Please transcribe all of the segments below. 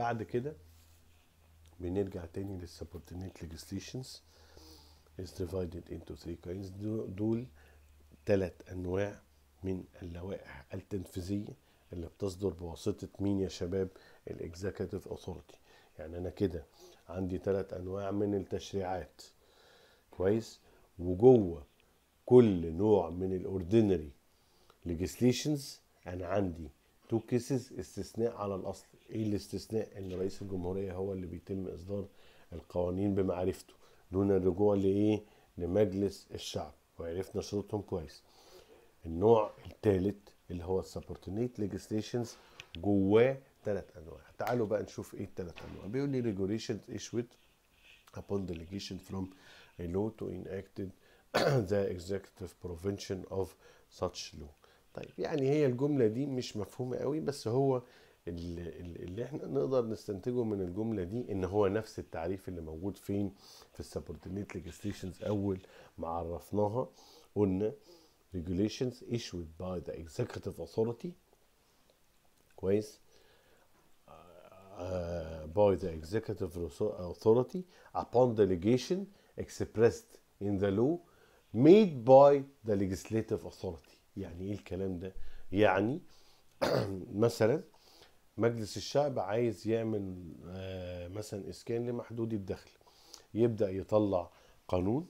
بعد كده بنرجع تاني للسبورتينيت ليجيسليشنز is divided into three kinds دول تلات انواع من اللوائح التنفيذيه اللي بتصدر بواسطه مين يا شباب الاكزيكتيف اوثورتي يعني انا كده عندي تلات انواع من التشريعات كويس وجوه كل نوع من الاوردينري ليجيسليشنز انا عندي تو كيسز استثناء على الاصل ايه الاستثناء ان رئيس الجمهوريه هو اللي بيتم اصدار القوانين بمعرفته دون الرجوع لايه لمجلس الشعب وعرفنا شروطهم كويس النوع الثالث اللي هو السبورتينيت ليجيسليشنز جواه ثلاث انواع تعالوا بقى نشوف ايه الثلاث انواع بيقول لي regulations ايشويت upon delegation from a law to اكت the executive provision of such law طيب يعني هي الجمله دي مش مفهومه قوي بس هو اللي احنا نقدر نستنتجه من الجمله دي ان هو نفس التعريف اللي موجود فين في السبوردينيت ليجستيشنز اول ما عرفناها قلنا regulations issued by the executive authority كويس by the executive authority upon delegation expressed in the law made by the legislative authority يعني ايه الكلام ده يعني مثلا مجلس الشعب عايز يعمل آه، مثلا اسكان لمحدودي الدخل يبدا يطلع قانون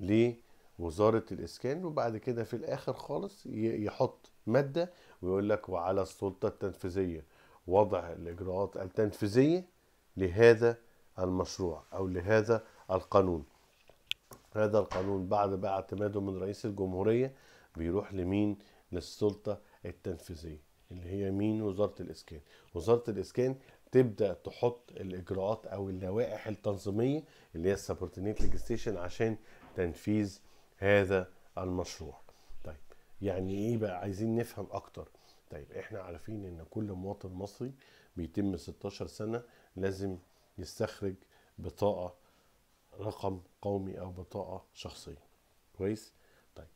لوزاره الاسكان وبعد كده في الاخر خالص يحط ماده ويقول لك وعلى السلطه التنفيذيه وضع الاجراءات التنفيذيه لهذا المشروع او لهذا القانون هذا القانون بعد بقى اعتماده من رئيس الجمهوريه بيروح لمين للسلطه التنفيذيه اللي هي مين وزاره الاسكان وزاره الاسكان تبدا تحط الاجراءات او اللوائح التنظيميه اللي هي السبورتينيت ليجستيشن عشان تنفيذ هذا المشروع طيب يعني ايه بقى عايزين نفهم اكتر طيب احنا عارفين ان كل مواطن مصري بيتم 16 سنه لازم يستخرج بطاقه رقم قومي او بطاقه شخصيه كويس طيب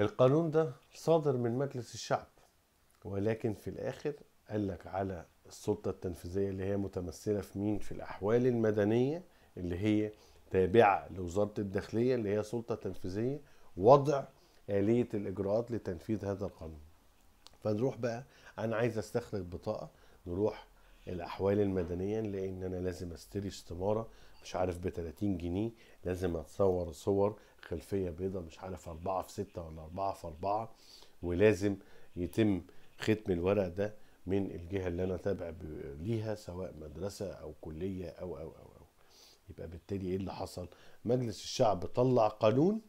القانون ده صادر من مجلس الشعب ولكن في الآخر قال لك على السلطة التنفيذية اللي هي متمثلة في مين في الأحوال المدنية اللي هي تابعة لوزارة الداخلية اللي هي سلطة تنفيذية وضع آلية الإجراءات لتنفيذ هذا القانون فنروح بقى أنا عايز أستخرج بطاقة نروح الأحوال المدنية لأن أنا لازم أشتري استمارة مش عارف ب 30 جنيه لازم أتصور صور خلفية بيضة مش عارف 4 في 6 ولا 4 في 4 ولازم يتم ختم الورق ده من الجهه اللي انا تابع ليها سواء مدرسه او كليه او او او, أو. يبقى بالتالي ايه اللي حصل مجلس الشعب طلع قانون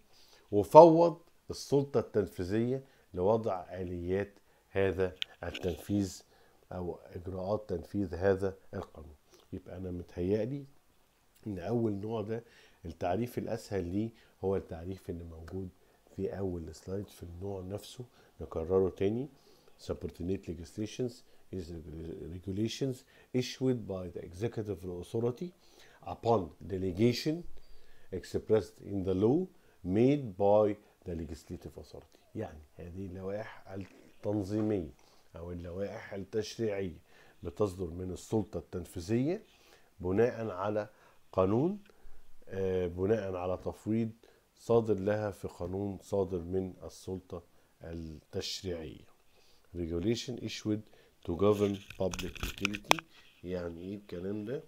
وفوض السلطه التنفيذيه لوضع اليات هذا التنفيذ او اجراءات تنفيذ هذا القانون يبقى انا متهيألي ان اول نوع ده التعريف الاسهل ليه هو التعريف اللي موجود في اول سلايد في النوع نفسه نكرره تاني subordinate legislations is regulations issued by the executive authority upon delegation expressed in the law made by the legislative authority يعني هذه اللوائح التنظيمية أو اللوائح التشريعية بتصدر من السلطة التنفيذية بناء على قانون بناء على تفويض صادر لها في قانون صادر من السلطة التشريعية regulation issued to govern public utility يعني ايه الكلام ده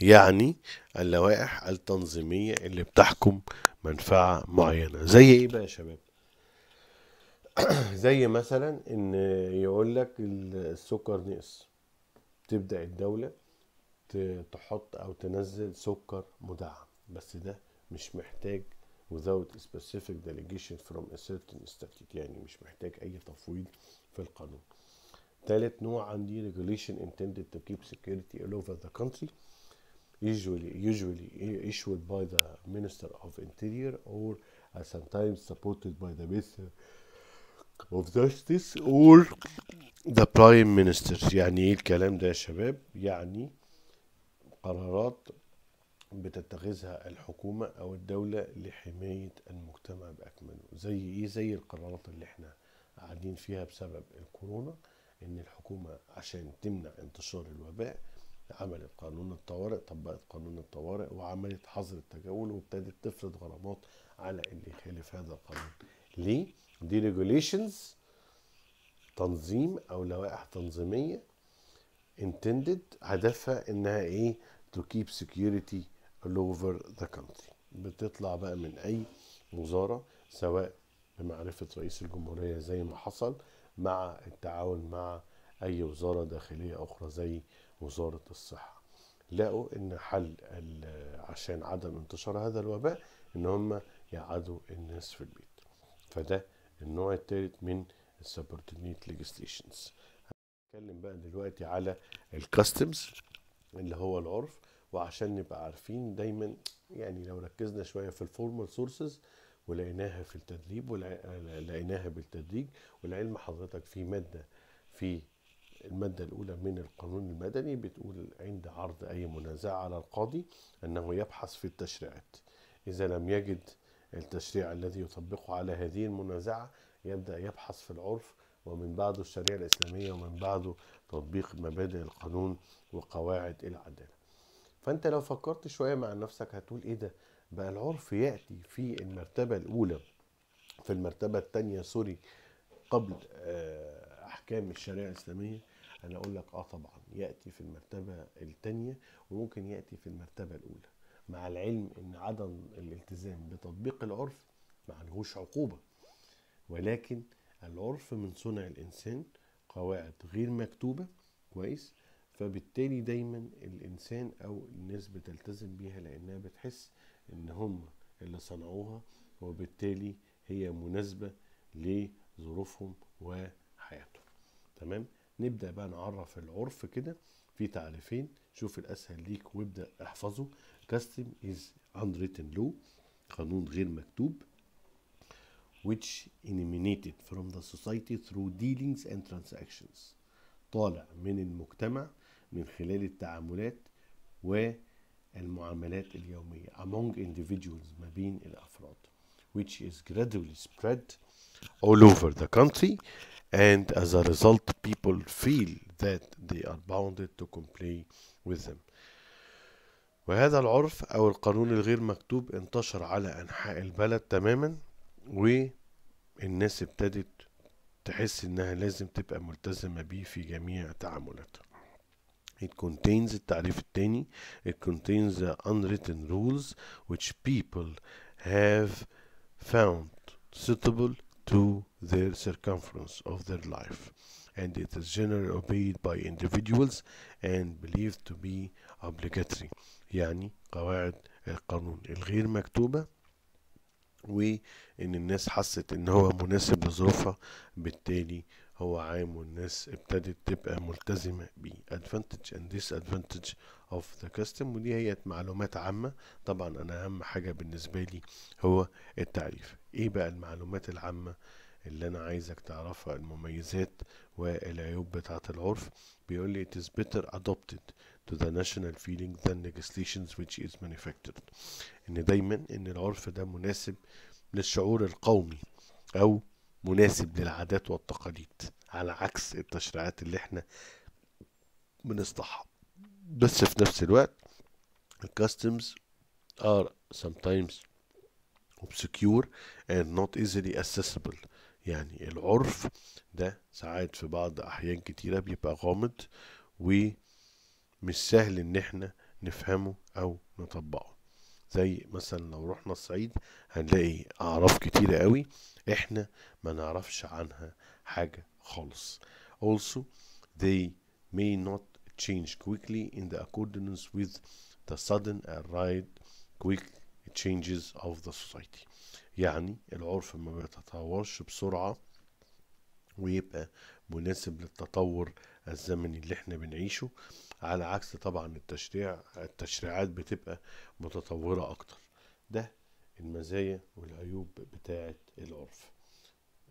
يعني اللوائح التنظيمية اللي بتحكم منفعة معينة زي ايه بقى يا شباب زي مثلا ان يقول لك السكر نقص تبدأ الدولة تحط او تنزل سكر مدعم بس ده مش محتاج without specific delegation from a certain statute يعني مش محتاج أي تفويض في القانون ثالث نوع عندي regulation intended to keep security all over the country usually usually issued by the Minister of Interior or sometimes supported by the Minister of Justice or the Prime Minister يعني ايه الكلام ده يا شباب يعني قرارات بتتخذها الحكومة أو الدولة لحماية المجتمع بأكمله زي إيه زي القرارات اللي إحنا قاعدين فيها بسبب الكورونا إن الحكومة عشان تمنع انتشار الوباء عملت قانون الطوارئ طبقت قانون الطوارئ وعملت حظر التجول وابتدت تفرض غرامات على اللي يخالف هذا القانون ليه؟ دي ريجوليشنز تنظيم او لوائح تنظيميه intended هدفها انها ايه to keep security all over the country بتطلع بقى من اي وزاره سواء بمعرفه رئيس الجمهوريه زي ما حصل مع التعاون مع اي وزاره داخليه اخرى زي وزاره الصحه لقوا ان حل عشان عدم انتشار هذا الوباء ان هم يقعدوا الناس في البيت فده النوع الثالث من السبوردينيت ليجستيشنز هنتكلم بقى دلوقتي على الكاستمز اللي هو العرف وعشان نبقى عارفين دايما يعني لو ركزنا شويه في الفورمال سورسز ولقيناها في التدريب ولقيناها بالتدريج والعلم حضرتك في ماده في المادة الأولى من القانون المدني بتقول عند عرض أي منازعة على القاضي أنه يبحث في التشريعات إذا لم يجد التشريع الذي يطبقه على هذه المنازعة يبدأ يبحث في العرف ومن بعده الشريعة الإسلامية ومن بعده تطبيق مبادئ القانون وقواعد العدالة فانت لو فكرت شويه مع نفسك هتقول ايه ده بقى العرف ياتي في المرتبه الاولى في المرتبه الثانيه سوري قبل آه، احكام الشريعه الاسلاميه انا اقول لك اه طبعا ياتي في المرتبه الثانيه وممكن ياتي في المرتبه الاولى مع العلم ان عدم الالتزام بتطبيق العرف معلهوش عقوبه ولكن العرف من صنع الانسان قواعد غير مكتوبه كويس فبالتالي دايما الانسان او الناس بتلتزم بيها لانها بتحس ان هم اللي صنعوها وبالتالي هي مناسبه لظروفهم وحياتهم تمام نبدا بقى نعرف العرف كده في تعريفين شوف الاسهل ليك وابدا احفظه custom is unwritten law قانون غير مكتوب which eliminated from the society through dealings and transactions طالع من المجتمع من خلال التعاملات والمعاملات اليومية among individuals ما بين الأفراد which is gradually spread all over the country and as a result people feel that they are bounded to comply with them وهذا العرف أو القانون الغير مكتوب انتشر على أنحاء البلد تماما والناس ابتدت تحس إنها لازم تبقى ملتزمة بيه في جميع تعاملاتها It contains Tarif Teni, it contains the unwritten rules which people have found suitable to their circumference of their life and it is generally obeyed by individuals and believed to be obligatory يعني قواعد القانون الغير مكتوبة وإن الناس حست إن هو مناسب لظروفها بالتالي هو عام والناس ابتدت تبقى ملتزمة بيه advantage and disadvantage of the custom ودي هي معلومات عامة طبعا أنا أهم حاجة بالنسبة لي هو التعريف إيه بقى المعلومات العامة اللي أنا عايزك تعرفها المميزات والعيوب بتاعة العرف بيقول لي it is better adopted to the national feeling than legislations which is manufactured إن دايما إن العرف ده مناسب للشعور القومي أو مناسب للعادات والتقاليد على عكس التشريعات اللي احنا بنصنعها بس في نفس الوقت الكاستمز are sometimes obscure and not easily accessible يعني العرف ده ساعات في بعض احيان كتيرة بيبقى غامض ومش سهل ان احنا نفهمه او نطبقه زي مثلا لو رحنا الصعيد هنلاقي اعراف كتيره قوي احنا ما نعرفش عنها حاجه خالص also they may not change quickly in the accordance with the sudden and right quick changes of the society يعني العرف ما بيتطورش بسرعة ويبقى مناسب للتطور الزمني اللي احنا بنعيشه على عكس طبعا التشريع التشريعات بتبقى متطورة أكتر ده المزايا والعيوب بتاعة العرف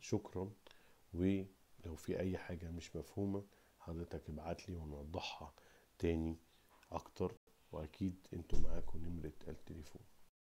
شكرا ولو في أي حاجة مش مفهومة حضرتك ابعت لي ونوضحها تاني أكتر وأكيد انتوا معاكم نمرة التليفون